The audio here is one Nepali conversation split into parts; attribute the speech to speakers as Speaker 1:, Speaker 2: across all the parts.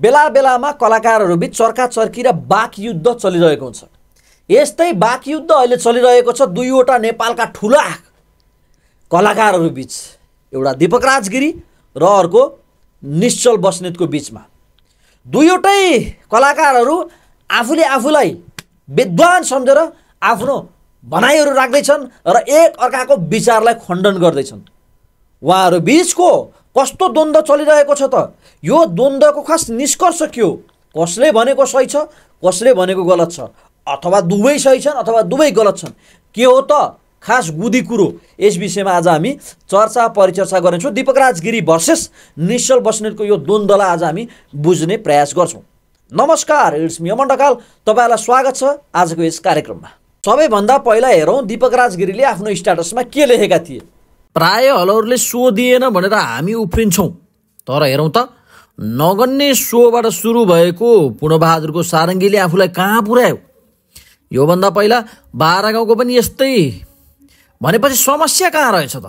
Speaker 1: बेला बेलामा कलाकारहरूबिच चर्काचर्की र बाक युद्ध चलिरहेको हुन्छ यस्तै बाक युद्ध अहिले चलिरहेको छ दुईवटा नेपालका ठुला कलाकारहरूबिच एउटा दीपक राजगिरी र अर्को निश्चल बस्नेतको बिचमा दुईवटै कलाकारहरू आफूले आफूलाई विद्वान सम्झेर आफ्नो भनाइहरू राख्दैछन् र एक अर्काको विचारलाई खण्डन गर्दैछन् उहाँहरू बिचको कस्तो द्वन्द्व चलिरहेको छ त यो द्वन्द्वको खास निष्कर्ष के हो कसले भनेको सही छ कसले भनेको गलत छ अथवा दुवै सही छन् अथवा दुवै गलत छन् के हो त खास गुदी कुरो यस विषयमा आज हामी चर्चा परिचर्चा गर्नेछौँ दिपक राजगिरी भर्सेस निश्चल बस्नेतको यो द्वन्द्वलाई आज हामी बुझ्ने प्रयास गर्छौँ नमस्कार इट्स मि अमण्डकाल तपाईँलाई स्वागत छ आजको यस कार्यक्रममा सबैभन्दा पहिला हेरौँ दिपक राजगिरीले आफ्नो स्ट्याटसमा के लेखेका थिए प्राय हलहरूले सो दिएन भनेर हामी उफ्रिन्छौँ तर हेरौँ त नगन्ने सोबाट सुरु भएको पूर्णबहादुरको सारङ्गीले आफूलाई कहाँ पुर्यायो योभन्दा पहिला बाह्र गाउँको पनि यस्तै भनेपछि समस्या कहाँ रहेछ त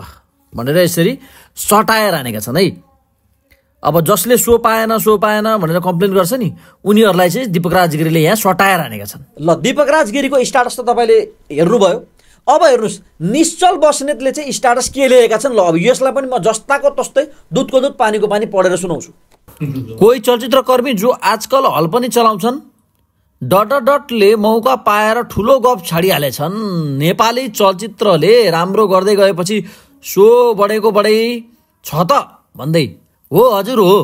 Speaker 1: भनेर यसरी सटाएर हानेका छन् है अब जसले सो पाएन सो पाएन भनेर कम्प्लेन गर्छ नि उनीहरूलाई चाहिँ दिपक राजगिरीले यहाँ सटाएर हानेका छन् ल दिपक राजगिरीको स्टाटस त तपाईँले हेर्नुभयो अब हेर्नुहोस् निश्चल बस्नेतले चाहिँ स्टाटस के लिएका छन् ल अब यसलाई पनि म जस्ताको तस्तै दुधको दुध पानीको पानी पढेर सुनाउँछु कोही चलचित्रकर्मी जो आजकल हल पनि चलाउँछन् डट डटले मौका पाएर ठुलो गफ छाडिहालेछन् नेपाली चलचित्रले राम्रो गर्दै गएपछि सो बढेको बढै छ त भन्दै हो हजुर हो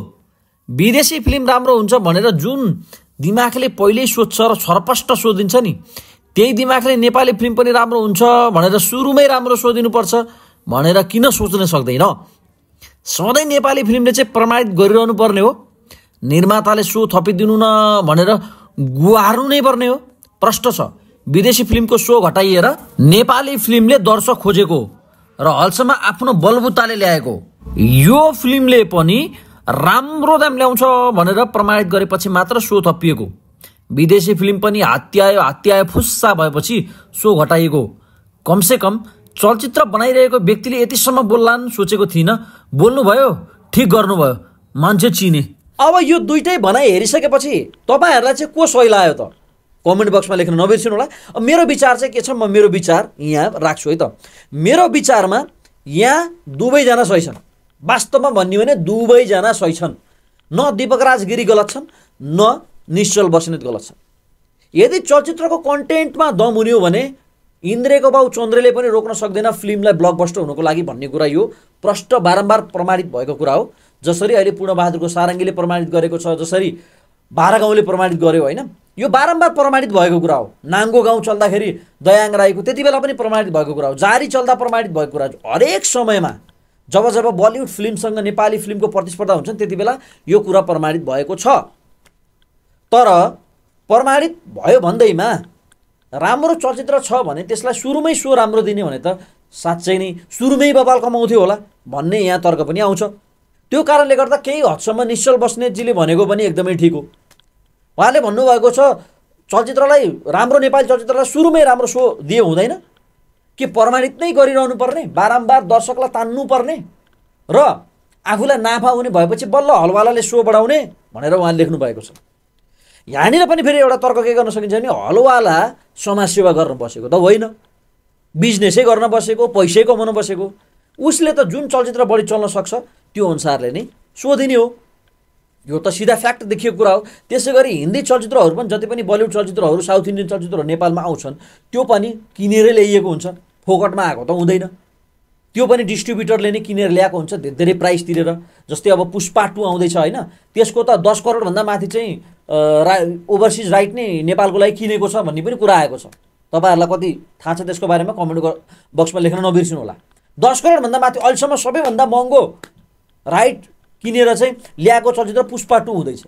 Speaker 1: विदेशी फिल्म राम्रो हुन्छ भनेर जुन दिमागले पहिल्यै सोध्छ र छरपष्ट सोधिन्छ नि त्यही दिमागले नेपाली फिल्म पनि राम्रो हुन्छ भनेर सुरुमै राम्रो सोधिनुपर्छ भनेर किन सोच्न सक्दैन सधैँ नेपाली फिल्मले चाहिँ प्रमाणित गरिरहनु पर्ने हो निर्माताले सो थपिदिनु न भनेर गुहार्नु नै पर्ने हो प्रष्ट छ विदेशी फिल्मको सो घटाइएर नेपाली फिल्मले दर्शक खोजेको र हलसम्म आफ्नो बलबुताले ल्याएको यो फिल्मले पनि राम्रो दाम ल्याउँछ भनेर प्रमाणित गरेपछि मात्र सो थपिएको विदेशी फिल्म पनि हत्यायो हत्यायो फुस्सा भएपछि सो घटाइएको कमसेकम चलचित्र बनाइरहेको व्यक्तिले यतिसम्म बोल्लान् सोचेको थिइनँ बोल्नुभयो ठिक गर्नुभयो मान्छे चिने अब यो दुइटै भनाइ हेरिसकेपछि तपाईँहरूलाई चाहिँ को सही लाग्यो त कमेन्ट बक्समा लेख्न नबिर्सिनु होला मेरो विचार चाहिँ के छ म मेरो विचार यहाँ राख्छु है त मेरो विचारमा यहाँ दुवैजना सही छन् वास्तवमा भन्यो भने दुवैजना सही छन् न दिपक राजगिरी गिरी गलत छन् न निश्चल बस्नेत गलत छ यदि चलचित्रको कन्टेन्टमा दम हुने हो भने इन्द्रेको बाउ चन्द्रले पनि रोक्न सक्दैन फिल्मलाई ब्लकबस्टर हुनुको लागि भन्ने कुरा यो प्रष्ट बारम्बार प्रमाणित भएको कुरा हो जसरी अहिले पूर्णबहादुरको सारङ्गीले प्रमाणित गरेको छ जसरी बाह्र गाउँले प्रमाणित गर्यो होइन यो बारम्बार प्रमाणित भएको कुरा हो नाङ्गो गाउँ चल्दाखेरि दयाङ राईको त्यति बेला पनि प्रमाणित भएको कुरा हो जारी चल्दा प्रमाणित भएको कुरा हरेक समयमा जब जब बलिउड फिल्मसँग नेपाली फिल्मको प्रतिस्पर्धा हुन्छन् त्यति बेला यो कुरा प्रमाणित भएको छ तर प्रमाणित भयो भन्दैमा राम्रो चलचित्र छ भने त्यसलाई सुरुमै सो राम्रो दिने भने त साँच्चै नै सुरुमै बबाल कमाउँथ्यो होला भन्ने यहाँ तर्क पनि आउँछ त्यो कारणले गर्दा केही हदसम्म निश्चल बस्नेतजीले भनेको पनि एकदमै ठिक हो उहाँले भन्नुभएको छ चलचित्रलाई राम्रो नेपाली चलचित्रलाई सुरुमै राम्रो सो दिए हुँदैन के प्रमाणित नै गरिरहनु पर्ने बारम्बार दर्शकलाई तान्नुपर्ने र आफूलाई नाफा हुने भएपछि बल्ल हलवालाले सो बढाउने भनेर उहाँले लेख्नु भएको छ यहाँनिर पनि फेरि एउटा तर्क के गर्न सकिन्छ भने हलवाला समाजसेवा गर्न बसेको त होइन बिजनेसै गर्न बसेको पैसै कमाउन बसेको उसले त जुन चलचित्र बढी चल्न सक्छ त्यो अनुसारले नै सोधिने हो यो त सिधा फ्याक्ट देखिएको कुरा हो त्यसै गरी हिन्दी चलचित्रहरू पनि जति पनि बलिउड चलचित्रहरू साउथ इन्डियन चलचित्रहरू नेपालमा आउँछन् त्यो पनि किनेरै ल्याइएको हुन्छ फोकटमा आएको त हुँदैन त्यो पनि डिस्ट्रिब्युटरले नै किनेर ल्याएको हुन्छ धेरै प्राइस तिरेर जस्तै अब पुष्पा टू आउँदैछ होइन त्यसको त दस करोडभन्दा माथि चाहिँ रा ओभरसिज राइट नै नेपालको लागि किनेको छ भन्ने पनि कुरा आएको छ तपाईँहरूलाई कति थाहा छ त्यसको बारेमा कमेन्ट बक्समा लेख्न नबिर्सिनु होला दस करोडभन्दा माथि अहिलेसम्म सबैभन्दा महँगो राइट किनेर चाहिँ ल्याएको चलचित्र पुष्पा टू हुँदैछ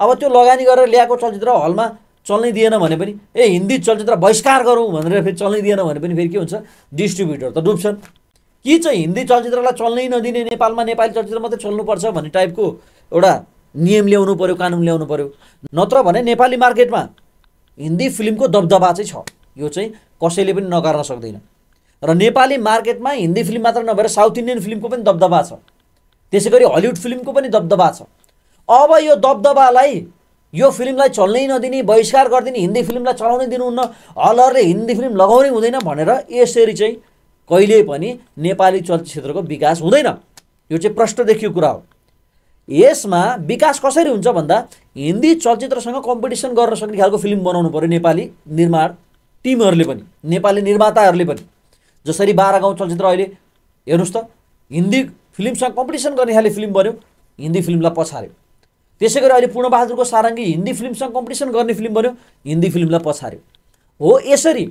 Speaker 1: अब त्यो लगानी गरेर ल्याएको चलचित्र हलमा चल्नै दिएन भने पनि ए हिन्दी चलचित्र बहिष्कार गरौँ भनेर फेरि चल्नै दिएन भने पनि फेरि के हुन्छ डिस्ट्रिब्युटर त डुब्छन् कि चाहिँ हिन्दी चलचित्रलाई चल्नै नदिने नेपालमा नेपाली चलचित्र मात्रै चल्नुपर्छ भन्ने टाइपको एउटा नियम ल्याउनु पऱ्यो कानुन ल्याउनु पऱ्यो नत्र भने नेपाली मार्केटमा हिन्दी फिल्मको दबदबा चाहिँ छ यो चाहिँ कसैले पनि नगर्न सक्दैन र नेपाली मार्केटमा हिन्दी फिल्म मात्र नभएर साउथ इन्डियन फिल्मको पनि दबदबा छ त्यसै गरी हलिउड फिल्मको पनि दबदबा छ अब यो दबदबालाई यो फिल्मलाई चल्नै नदिने बहिष्कार गरिदिने हिन्दी फिल्मलाई चलाउनै दिनुहुन्न हलहरूले हिन्दी फिल्म लगाउनै हुँदैन भनेर यसरी चाहिँ कहिले पनि नेपाली चलचित्रको विकास हुँदैन यो चाहिँ प्रष्ट देखियो कुरा हो यसमा विकास कसरी हुन्छ भन्दा हिन्दी चलचित्रसँग कम्पिटिसन गर्न सक्ने खालको फिल्म बनाउनु पऱ्यो नेपाली निर्माण टिमहरूले पनि नेपाली निर्माताहरूले पनि जसरी बाह्र गाउँ चलचित्र अहिले हेर्नुहोस् त हिन्दी फिल्मसँग कम्पिटिसन गर्ने खाले फिल्म बन्यो हिन्दी फिल्मलाई पछार्यो त्यसै गरी अहिले पूर्णबहादुरको सारङ्गी हिन्दी फिल्मसँग कम्पिटिसन गर्ने फिल्म बन्यो हिन्दी फिल्मलाई पछार्यो हो यसरी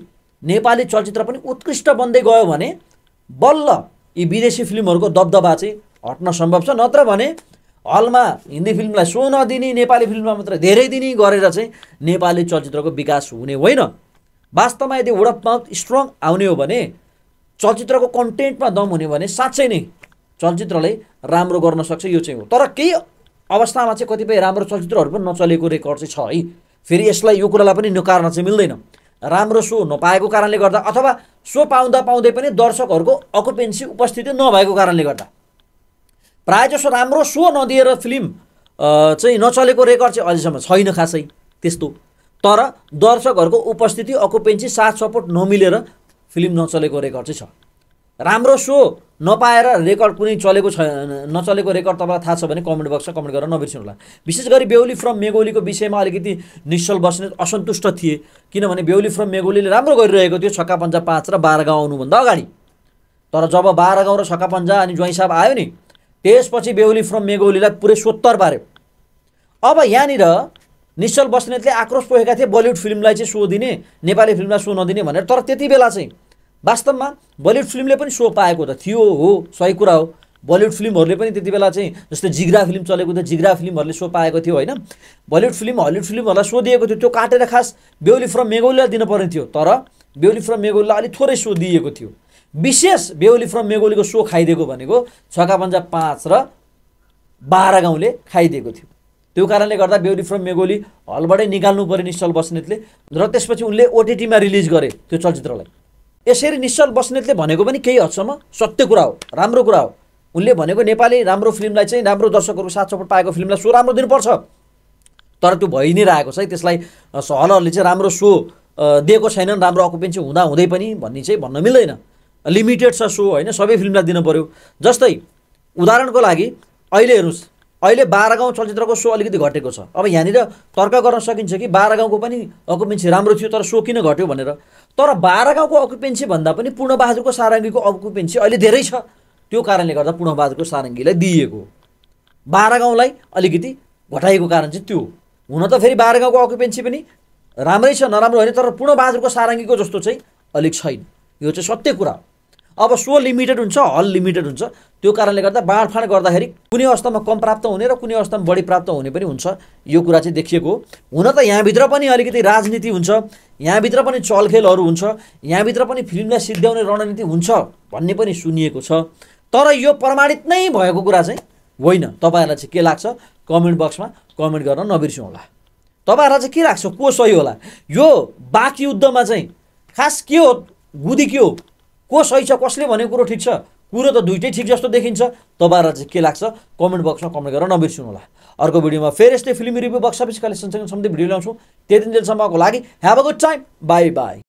Speaker 1: नेपाली चलचित्र पनि उत्कृष्ट बन्दै गयो भने बल्ल यी विदेशी फिल्महरूको दबदबा चाहिँ हट्न सम्भव छ नत्र भने हलमा हिन्दी फिल्मलाई सो नदिने नेपाली फिल्ममा मात्र धेरै दिने गरेर चाहिँ नेपाली चलचित्रको विकास हुने होइन वास्तवमा यदि वर्ड अफ माउथ स्ट्रङ आउने हो भने चलचित्रको कन्टेन्टमा दम हुने भने साँच्चै नै चलचित्रले राम्रो गर्न सक्छ यो चाहिँ हो तर केही अवस्थामा चाहिँ कतिपय राम्रो चलचित्रहरू पनि नचलेको रेकर्ड चाहिँ छ है फेरि यसलाई यो कुरालाई पनि नकार्न चाहिँ मिल्दैन राम्रो सो नपाएको कारणले गर्दा अथवा सो पाउँदा पाउँदै पनि दर्शकहरूको अकुपेन्सी उपस्थिति नभएको कारणले गर्दा प्रायःजसो राम्रो सो नदिएर फिल्म चाहिँ नचलेको रेकर्ड चाहिँ अहिलेसम्म छैन खासै त्यस्तो तर दर्शकहरूको उपस्थिति अकुपेन्सी साथ सपोर्ट नमिलेर फिल्म नचलेको रेकर्ड चाहिँ छ राम्रो सो नपाएर रेकर्ड कुनै चलेको छ नचलेको रेकर्ड तपाईँलाई थाहा छ भने कमेन्ट बक्समा कमेन्ट गरेर नबिर्सिनु होला विशेष गरी बेहुली फ्रम मेगोलीको विषयमा अलिकति निश्चल बस्ने असन्तुष्ट थिए किनभने बेहुली फ्रम मेगोलीले राम्रो गरिरहेको थियो छक्का पन्जा पाँच र बाह्र गाउँ आउनुभन्दा अगाडि तर जब बाह्र गाउँ र छक्का पन्जा अनि ज्वाइँ साहब आयो नि त्यसपछि बेहुली फ्रम मेगौलीलाई पुरै सोत्तर पार्यो अब यहाँनिर निश्चल बस्नेतले आक्रोश पोखेका थिए बलिउड फिल्मलाई चाहिँ सो दिने नेपाली फिल्मलाई सो नदिने भनेर तर त्यति बेला चाहिँ वास्तवमा बलिउड फिल्मले पनि सो पाएको त थियो हो सही कुरा हो बलिउड फिल्महरूले पनि त्यति बेला चाहिँ जस्तै जिग्रा फिल्म चलेको थियो जिग्रा फिल्महरूले सो पाएको थियो होइन बलिउड फिल्म हलिउड फिल्महरूलाई सो दिएको थियो त्यो काटेर खास बेहुली फ्रम मेगौलीलाई दिनुपर्ने थियो तर बेहुली फ्रम मेगौलीलाई अलिक थोरै सो दिएको थियो विशेष बेहुली फ्रम मेगोलीको सो खाइदिएको भनेको छका पन्जा पाँच र बाह्र गाउँले खाइदिएको थियो त्यो कारणले गर्दा बेहुली फ्रम मेगोली हलबाटै निकाल्नु पर्यो निश्चल बस्नेतले र त्यसपछि उनले ओटिटीमा रिलिज गरे त्यो चलचित्रलाई यसरी निश्चल बस्नेतले भनेको पनि केही हदसम्म सत्य कुरा हो राम्रो कुरा हो उनले भनेको नेपाली राम्रो फिल्मलाई चाहिँ राम्रो दर्शकहरूको साथ सपोर्ट पाएको फिल्मलाई सो राम्रो दिनुपर्छ तर त्यो भइ नै रहेको छ है त्यसलाई हलहरूले चाहिँ राम्रो सो दिएको छैनन् राम्रो अकुपेन्सी हुँदा हुँदै पनि भन्ने चाहिँ भन्न मिल्दैन लिमिटेड छ सो होइन सबै फिल्मलाई दिनु पऱ्यो जस्तै उदाहरणको लागि अहिले हेर्नुहोस् अहिले बाह्र गाउँ चलचित्रको सो अलिकति घटेको छ अब यहाँनिर तर्क गर्न सकिन्छ कि बाह्र गाउँको पनि अकुपेन्सी राम्रो थियो तर सो किन घट्यो भनेर तर बाह्र गाउँको अकुपेन्सी भन्दा पनि पूर्णबहादुरको सारङ्गीको अकुपेन्सी अहिले धेरै छ त्यो कारणले गर्दा पूर्णबहादुरको सारङ्गीलाई दिइएको बाह्र गाउँलाई अलिकति घटाइएको कारण चाहिँ त्यो हुन त फेरि बाह्र गाउँको अकुपेन्सी पनि राम्रै छ नराम्रो होइन तर पूर्णबहादुरको सारङ्गीको जस्तो चाहिँ अलिक छैन यो चाहिँ सत्य कुरा हो अब सो लिमिटेड हुन्छ हल लिमिटेड हुन्छ त्यो कारणले गर्दा बाँडफाँड गर्दाखेरि कुनै अवस्थामा कम प्राप्त हुने र कुनै अवस्थामा बढी प्राप्त हुने पनि हुन्छ यो कुरा चाहिँ देखिएको हुन त यहाँभित्र पनि अलिकति राजनीति हुन्छ यहाँभित्र पनि चलखेलहरू हुन्छ यहाँभित्र पनि फिल्मलाई सिद्ध्याउने रणनीति हुन्छ भन्ने पनि सुनिएको छ तर यो प्रमाणित नै भएको कुरा चाहिँ होइन तपाईँहरूलाई चाहिँ के लाग्छ कमेन्ट बक्समा कमेन्ट गर्न नबिर्स्नु होला तपाईँहरूलाई चाहिँ के लाग्छ को सही होला यो बाँकी युद्धमा चाहिँ खास के हो गुदी के हो को सही छ कसले भनेको कुरो ठिक छ कुरो त दुइटै ठिक जस्तो देखिन्छ तपाईँहरूलाई चाहिँ के लाग्छ कमेन्ट बक्समा कमेन्ट गरेर नबिर्सिनु होला अर्को भिडियोमा फेरि यस्तै फिल्म रिभ्यू बक्स अफिस कलेक्सनसँग सम्झिँदै भिडियो ल्याउँछौँ त्यति दिनसम्मको लागि have a good time bye by